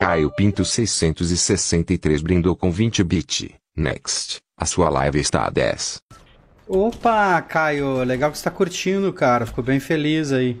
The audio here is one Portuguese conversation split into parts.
Caio Pinto 663 brindou com 20 bit. Next, a sua live está a 10. Opa, Caio, legal que você tá curtindo, cara. Ficou bem feliz aí.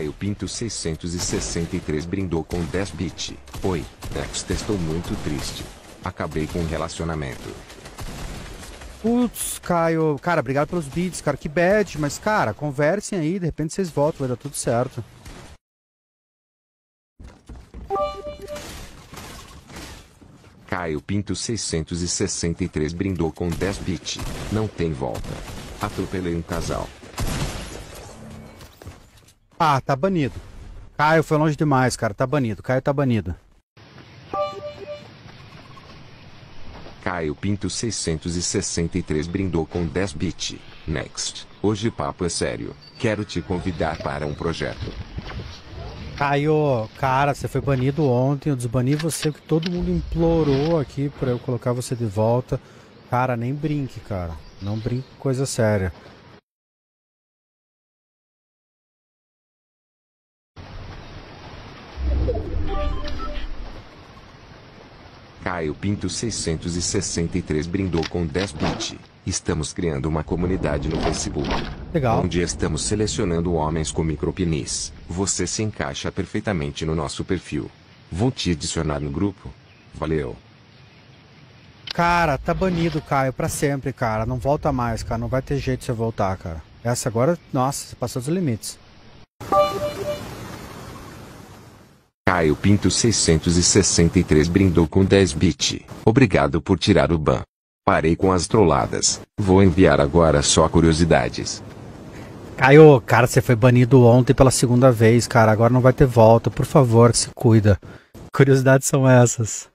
Caio Pinto 663 brindou com 10 bit. Oi, Next estou muito triste. Acabei com o relacionamento. Putz, Caio. Cara, obrigado pelos beats, cara. Que bad, mas, cara, conversem aí, de repente vocês voltam, vai dar tudo certo. Caio Pinto 663 brindou com 10 bit. Não tem volta. Atropelei um casal. Ah, tá banido. Caio foi longe demais, cara. Tá banido. Caio tá banido. Caio Pinto 663 brindou com 10 bit. Next. Hoje papo é sério. Quero te convidar para um projeto. Caio, cara, você foi banido ontem. Eu desbani você que todo mundo implorou aqui para eu colocar você de volta. Cara, nem brinque, cara. Não brinque com coisa séria. Caio Pinto 663 brindou com 10 bits. Estamos criando uma comunidade no Facebook. Legal. Onde estamos selecionando homens com micropinis. Você se encaixa perfeitamente no nosso perfil. Vou te adicionar no grupo. Valeu. Cara, tá banido, Caio, para sempre, cara. Não volta mais, cara. Não vai ter jeito de você voltar, cara. Essa agora, nossa, você passou dos limites. Caio Pinto 663 brindou com 10 bit. Obrigado por tirar o ban. Parei com as trolladas. Vou enviar agora só curiosidades. Caio, cara, você foi banido ontem pela segunda vez, cara. Agora não vai ter volta. Por favor, se cuida. Curiosidades são essas.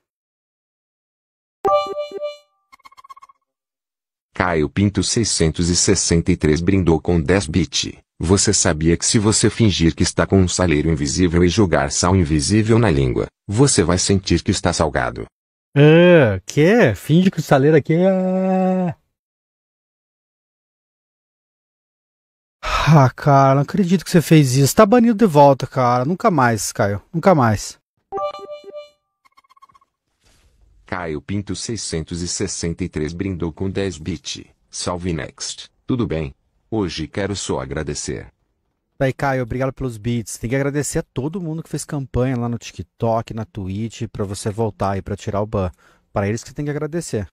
Caio Pinto 663 brindou com 10 bit. Você sabia que se você fingir que está com um saleiro invisível e jogar sal invisível na língua, você vai sentir que está salgado. Ah, que é? Finge que o saleiro aqui é... Ah, cara, não acredito que você fez isso. Tá banido de volta, cara. Nunca mais, Caio. Nunca mais. Caio Pinto 663 brindou com 10 bit. Salve Next. Tudo bem? Hoje quero só agradecer. Daí, Caio, obrigado pelos beats. Tem que agradecer a todo mundo que fez campanha lá no TikTok, na Twitch, para você voltar e para tirar o ban. Para eles que tem que agradecer.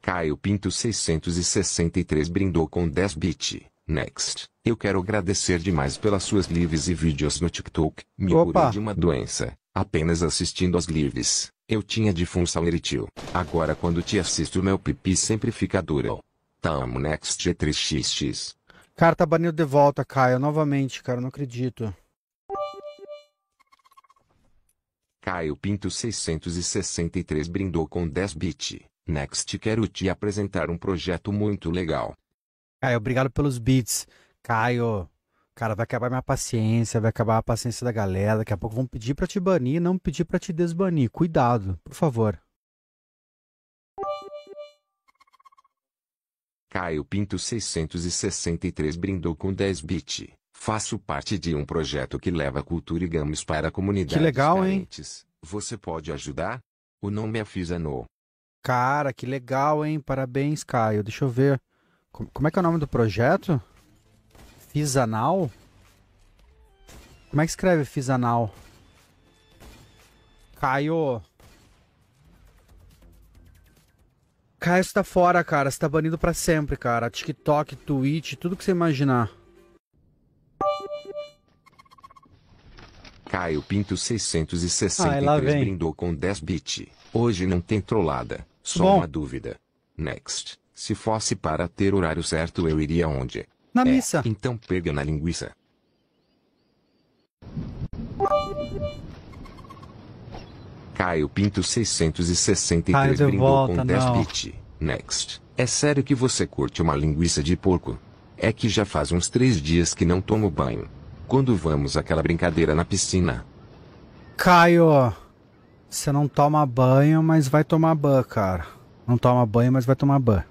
Caio Pinto 663 brindou com 10 bits. Next, eu quero agradecer demais pelas suas lives e vídeos no TikTok. Me Opa. curei de uma doença, apenas assistindo as lives. Eu tinha de função eritil. Agora quando te assisto meu pipi sempre fica duro. Tamo next G3xx. Cara, tá banido de volta, Caio. Novamente, cara, não acredito. Caio Pinto 663 brindou com 10 bit. Next quero te apresentar um projeto muito legal. Caio, obrigado pelos bits, Caio, Cara, vai acabar minha paciência, vai acabar a paciência da galera. Daqui a pouco vão pedir para te banir, não pedir para te desbanir. Cuidado, por favor. Caio Pinto 663 brindou com 10 bit. Faço parte de um projeto que leva cultura e games para comunidades que legal, carentes. Hein? Você pode ajudar? O nome é Fizano. Cara, que legal, hein? Parabéns, Caio. Deixa eu ver. Como é que é o nome do projeto? Fizanal? Como é que escreve Fizanal? Caio. Caio, você tá fora, cara. Você tá banido pra sempre, cara. TikTok, Twitch, tudo que você imaginar. Caio Pinto 663 ah, brindou com 10 bit. Hoje não tem trollada. Só Bom. uma dúvida. Next. Se fosse para ter horário certo, eu iria onde? Na é, missa. Então pega na linguiça. Caio Pinto 663 Caio com 10 bit. Next. É sério que você curte uma linguiça de porco? É que já faz uns três dias que não tomo banho. Quando vamos àquela brincadeira na piscina? Caio, você não toma banho, mas vai tomar ban, cara. Não toma banho, mas vai tomar ban.